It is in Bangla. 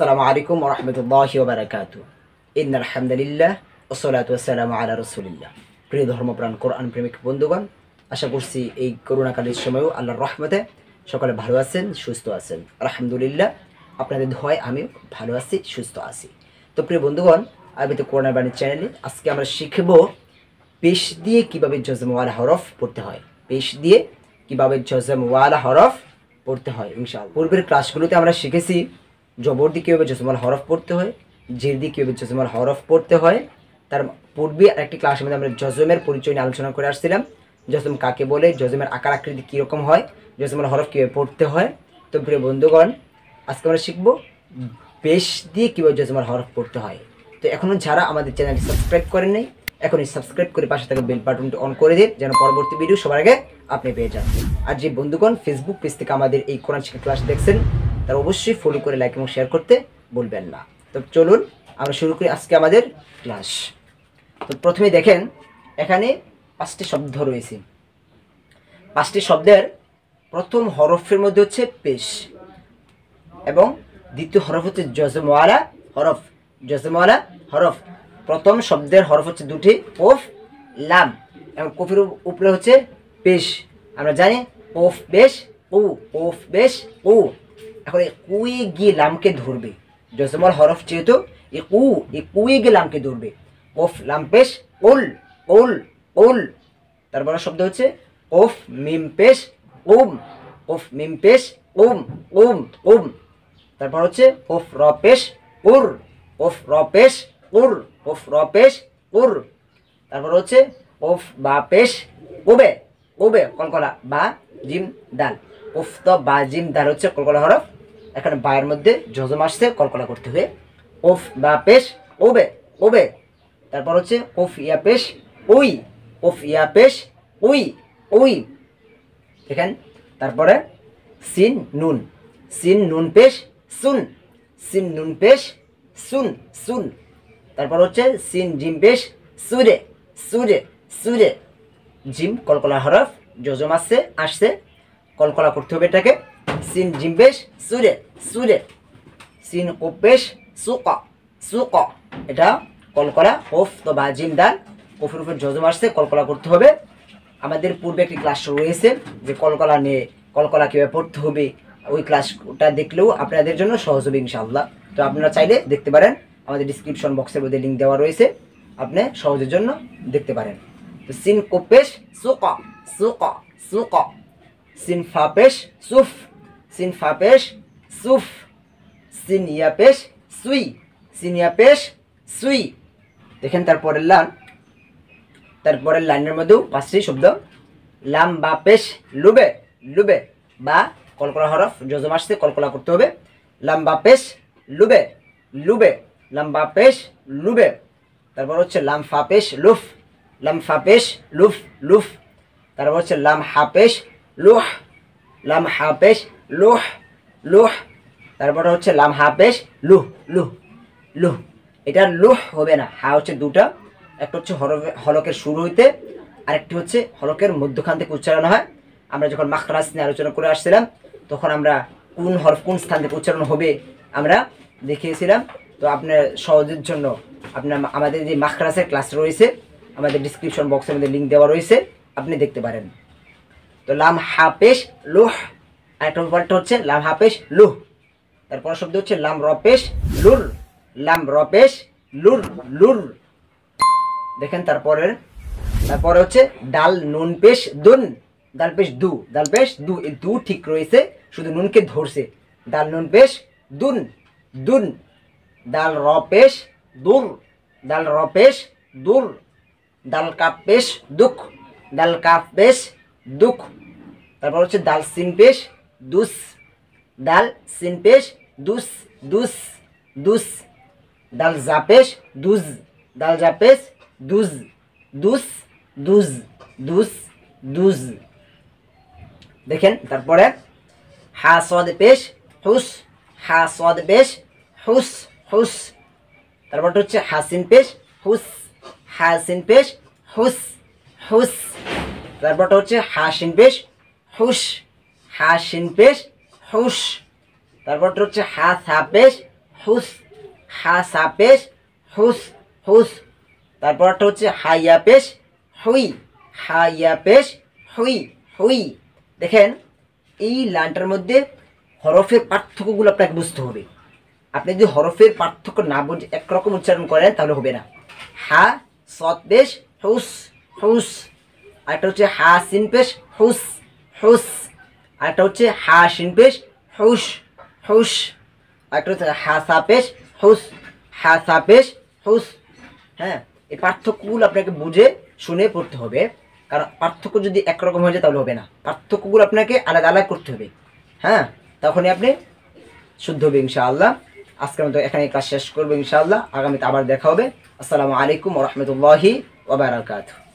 সালামু আলাইকুম রহমতুল্লাহ বারাকাত ইন আলহামদুলিল্লাহ ওসলাত ওসালাম আলা রসুলিল্লাহ প্রিয় ধর্মপ্রাণ কোরআন প্রেমিক বন্ধুগণ আশা করছি এই করোনাকালীন সময়ও আল্লাহর রহমতে সকলে ভালো আছেন সুস্থ আছেন আলহামদুলিল্লাহ আপনাদের ধোয়ায় আমি ভালো আছি সুস্থ আছি তো প্রিয় বন্ধুগণ আমি তো করোনা বাণী চ্যানেলে আজকে আমরা শিখব পেশ দিয়ে কীভাবে জজমওয়ালা হরফ পড়তে হয় পেশ দিয়ে কীভাবে জজমওয়ালা হরফ পড়তে হয় ইনশাআল্লাহ পূর্বের ক্লাসগুলোতে আমরা শিখেছি জবর দিয়ে কীভাবে জসমাল হরফ পড়তে হয় জের দিয়ে কীভাবে জসমাল হরফ পড়তে হয় তার পূর্বে আরেকটি ক্লাসের মধ্যে আমরা জজমের পরিচয় নিয়ে আলোচনা করে আসছিলাম জজম কাকে বলে জজমের আকার আকৃতি কীরকম হয় জজমাল হরফ কীভাবে পড়তে হয় তো প্রিয় বন্ধুগণ আজকে আমরা শিখবো বেশ দিয়ে কীভাবে জজমাল হরফ পড়তে হয় তো এখনও যারা আমাদের চ্যানেলটি সাবস্ক্রাইব করেন নেই এখনই সাবস্ক্রাইব করে পাশে থাকা বেল বাটনটি অন করে দিন যেন পরবর্তী ভিডিও সবার আগে আপনি পেয়ে যান আর যে বন্ধুগণ ফেসবুক পেজ থেকে আমাদের এই কোরআন শিক্ষা ক্লাস দেখছেন তারা অবশ্যই ফলো করে লাইক এবং শেয়ার করতে বলবেন না তো চলুন আমরা শুরু করি আজকে আমাদের ক্লাস তো প্রথমে দেখেন এখানে পাঁচটি শব্দ রয়েছে পাঁচটি শব্দের প্রথম হরফের মধ্যে হচ্ছে পেশ এবং দ্বিতীয় হরফ হচ্ছে জজমওয়ালা হরফ জজমওয়ালা হরফ প্রথম শব্দের হরফ হচ্ছে দুটি ওফ লাম এবং কফির উপরে হচ্ছে পেশ আমরা জানি ওফ বেশ ও ওফ বেশ ও এখন এই কুই গিয়ে লামকে ধরবে জজমল হরফ যেহেতু এই কু এই কুই গিয়ে লামকে ধরবে কফ লাম পেশ ওল ওল ওল তারপর শব্দ হচ্ছে কফ মিম পেশ ওম কফ মিম পেশ ওম ওম ওম তারপর হচ্ছে কফ র পেশ উর কফ র পেশ উর কফ র পেশ উর তারপর হচ্ছে কফ বা পেশ ওবে ওবে কলকলা বা জিম ডাল উফ তো বা জিম দাল হচ্ছে কলকলা হরফ এখানে বায়ের মধ্যে জজম আসছে কলকলা করতে হবে ওফ বা পেশ ওবে ওবে তারপর হচ্ছে ওফ ইয়া পেশ ওই ওফ ইয়া পেশ ওই ওই দেখেন তারপরে সিন নুন সিন নুন পেশ সুন সিন নুন পেশ সুন সুন তারপর হচ্ছে সিন জিম পেশ সুরে সুরে সুরে জিম কলকলা হরফ জজম আসছে আসছে কলকলা করতে হবে এটাকে Sin জিম্বেশ সুরে সুরে সিন কোপেশ সুক সুক এটা কলকলা কোফ তো বা জিমদার কোফের উপর জজম আসছে কলকলা করতে হবে আমাদের পূর্বে একটি ক্লাস রয়েছে যে কলকলা নিয়ে কলকলা কীভাবে পড়তে হবে ওই ক্লাসটা দেখলেও আপনাদের জন্য সহজ হবে ইনশাআল্লাহ তো আপনারা চাইলে দেখতে পারেন আমাদের ডিসক্রিপশন বক্সের মধ্যে লিঙ্ক দেওয়া রয়েছে আপনি সহজের জন্য দেখতে পারেন তো সিন কোপেশ সুক সুক সুক সিন ফাপেশ সুফ সিন ফা পেশ সুফ সিন ইয়া পেশ সুই সিন ইয়া পেশ সুই দেখেন তারপরের লান তারপরের লাইনের মধ্যেও পাঁচটি শব্দ লাম বা পেশ লুবে লুবে বা কলকলা হরফ যজম আসতে কলকলা করতে হবে লাম বা পেশ লুবে লুবে লাম বা পেশ লুবে তারপর হচ্ছে লাম ফা পেশ লুফ লাম ফা পেশ লুফ লুফ তারপর হচ্ছে লাম হা পেশ লুহ লাম হাফেশ লুহ লুহ তারপরে হচ্ছে লাম হাফেশ লুহ লুহ লুহ এটা লুহ হবে না হা হচ্ছে দুটা একটা হচ্ছে হলকের শুরু হইতে আরেকটি হচ্ছে হলকের মধ্যখান থেকে উচ্চারণ হয় আমরা যখন মাখরাস নিয়ে আলোচনা করে আসছিলাম তখন আমরা কোন হরফ কোন স্থান থেকে উচ্চারণ হবে আমরা দেখিয়েছিলাম তো আপনার সহজের জন্য আপনার আমাদের যে মাখরাসের ক্লাস রয়েছে আমাদের ডিসক্রিপশন বক্সের মধ্যে লিঙ্ক দেওয়া রয়েছে আপনি দেখতে পারেন তো লাম হাপেশ লুহ আরেকটা পরেরটা হচ্ছে লাম হাপেশ লুহ তারপর শব্দ হচ্ছে লাম রপেশ লুর লাম রপেশ লুর লুর দেখেন তারপরের তারপরে হচ্ছে ডাল নুন পেশ দুন ডাল পেশ দু ডাল পেশ দু এই দু ঠিক রয়েছে শুধু নুনকে ধরছে ডাল নুন পেশ দুন দুন ডাল রপেশ দুর ডাল রপেশ দুর ডাল কাপেশ দুঃখ ডাল কাপেশ दुख তারপরে হচ্ছে দালসিন পেশ দুস দাল সিন পেশ দুস দুস দুস দালজা পেশ দুজ দালজা পেশ দুজ দুস দুজ দুস দুজ দেখেন তারপরে হাসাদ পেশ হুস হাসাদ পেশ হুস হুস তারপরে হচ্ছে হাসিন পেশ হুস হাসিন পেশ হুস হুস তারপরটা হচ্ছে হাসিন পেশ হুস হাসিন পেশ হুস তারপরটা হচ্ছে হা সাপেশ হুস হা সাপেশ হুস হুস তারপরটা হচ্ছে হাইয়া পেশ হুই হাইয়া পেশ হুই হুই দেখেন এই লাইনটার মধ্যে হরফের পার্থক্যগুলো আপনাকে বুঝতে হবে আপনি যদি হরফের পার্থক্য না বুঝে একরকম উচ্চারণ করেন তাহলে হবে না হা সৎ বেশ হুস হুস আরেকটা হচ্ছে হা সিন পেশ হুস হুস আরেকটা হচ্ছে হা সিন পেশ হুস হুস আরেকটা হচ্ছে হাসা সা পেশ হুস হাসা পেশ হুস হ্যাঁ এই পার্থক্যগুলো আপনাকে বুঝে শুনে পড়তে হবে কারণ পার্থক্য যদি একরকম হয়ে যায় তাহলে হবে না পার্থক্যগুলো আপনাকে আলাদা আলাদা করতে হবে হ্যাঁ তখনই আপনি শুদ্ধ হবে ইনশাআল্লাহ আজকের মতো এখানে কাজ শেষ করবো ইনশাআল্লাহ আগামীতে আবার দেখা হবে আসসালামু আলাইকুম রহমতুল্লাহি ওবরাকাতু